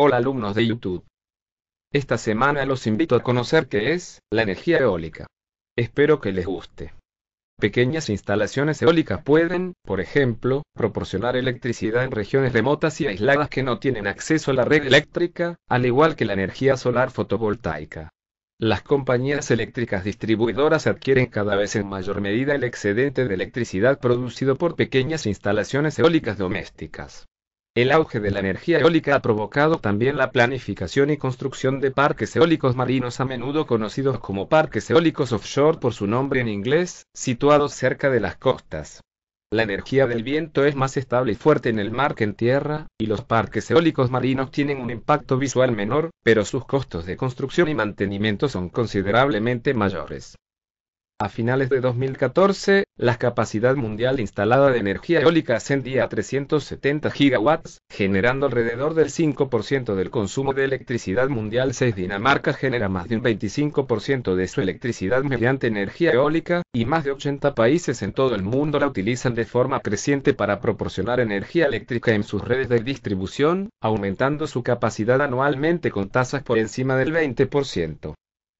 Hola alumnos de YouTube. Esta semana los invito a conocer qué es la energía eólica. Espero que les guste. Pequeñas instalaciones eólicas pueden, por ejemplo, proporcionar electricidad en regiones remotas y aisladas que no tienen acceso a la red eléctrica, al igual que la energía solar fotovoltaica. Las compañías eléctricas distribuidoras adquieren cada vez en mayor medida el excedente de electricidad producido por pequeñas instalaciones eólicas domésticas. El auge de la energía eólica ha provocado también la planificación y construcción de parques eólicos marinos a menudo conocidos como parques eólicos offshore por su nombre en inglés, situados cerca de las costas. La energía del viento es más estable y fuerte en el mar que en tierra, y los parques eólicos marinos tienen un impacto visual menor, pero sus costos de construcción y mantenimiento son considerablemente mayores. A finales de 2014, la capacidad mundial instalada de energía eólica ascendía a 370 gigawatts, generando alrededor del 5% del consumo de electricidad mundial. 6 Dinamarca genera más de un 25% de su electricidad mediante energía eólica, y más de 80 países en todo el mundo la utilizan de forma creciente para proporcionar energía eléctrica en sus redes de distribución, aumentando su capacidad anualmente con tasas por encima del 20%.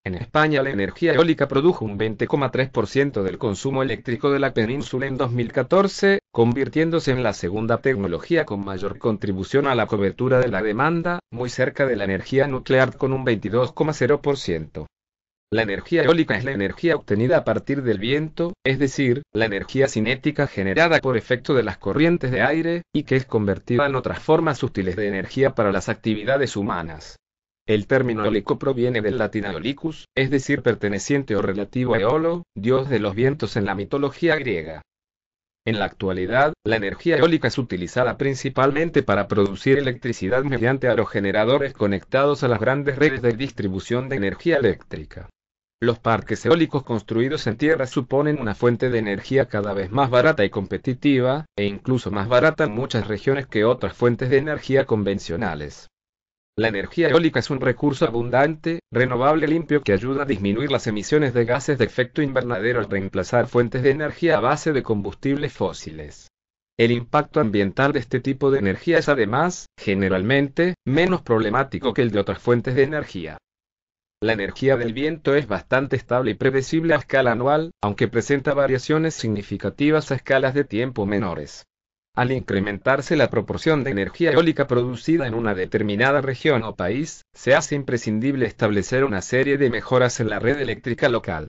En España la energía eólica produjo un 20,3% del consumo eléctrico de la península en 2014, convirtiéndose en la segunda tecnología con mayor contribución a la cobertura de la demanda, muy cerca de la energía nuclear con un 22,0%. La energía eólica es la energía obtenida a partir del viento, es decir, la energía cinética generada por efecto de las corrientes de aire, y que es convertida en otras formas útiles de energía para las actividades humanas. El término eólico proviene del latín eolicus, es decir, perteneciente o relativo a Eolo, dios de los vientos en la mitología griega. En la actualidad, la energía eólica es utilizada principalmente para producir electricidad mediante aerogeneradores conectados a las grandes redes de distribución de energía eléctrica. Los parques eólicos construidos en tierra suponen una fuente de energía cada vez más barata y competitiva, e incluso más barata en muchas regiones que otras fuentes de energía convencionales. La energía eólica es un recurso abundante, renovable y limpio que ayuda a disminuir las emisiones de gases de efecto invernadero al reemplazar fuentes de energía a base de combustibles fósiles. El impacto ambiental de este tipo de energía es además, generalmente, menos problemático que el de otras fuentes de energía. La energía del viento es bastante estable y predecible a escala anual, aunque presenta variaciones significativas a escalas de tiempo menores. Al incrementarse la proporción de energía eólica producida en una determinada región o país, se hace imprescindible establecer una serie de mejoras en la red eléctrica local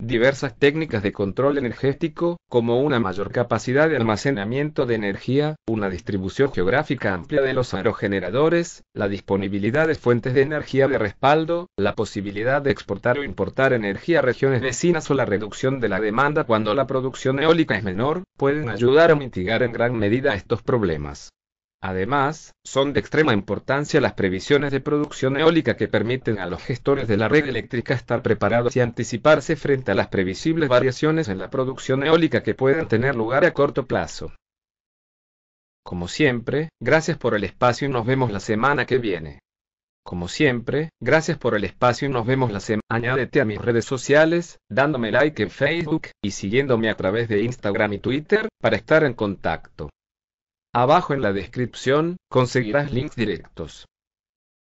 diversas técnicas de control energético, como una mayor capacidad de almacenamiento de energía, una distribución geográfica amplia de los aerogeneradores, la disponibilidad de fuentes de energía de respaldo, la posibilidad de exportar o importar energía a regiones vecinas o la reducción de la demanda cuando la producción eólica es menor, pueden ayudar a mitigar en gran medida estos problemas. Además, son de extrema importancia las previsiones de producción eólica que permiten a los gestores de la red eléctrica estar preparados y anticiparse frente a las previsibles variaciones en la producción eólica que puedan tener lugar a corto plazo. Como siempre, gracias por el espacio y nos vemos la semana que viene. Como siempre, gracias por el espacio y nos vemos la semana. que viene. Añádete a mis redes sociales, dándome like en Facebook y siguiéndome a través de Instagram y Twitter para estar en contacto. Abajo en la descripción conseguirás links directos.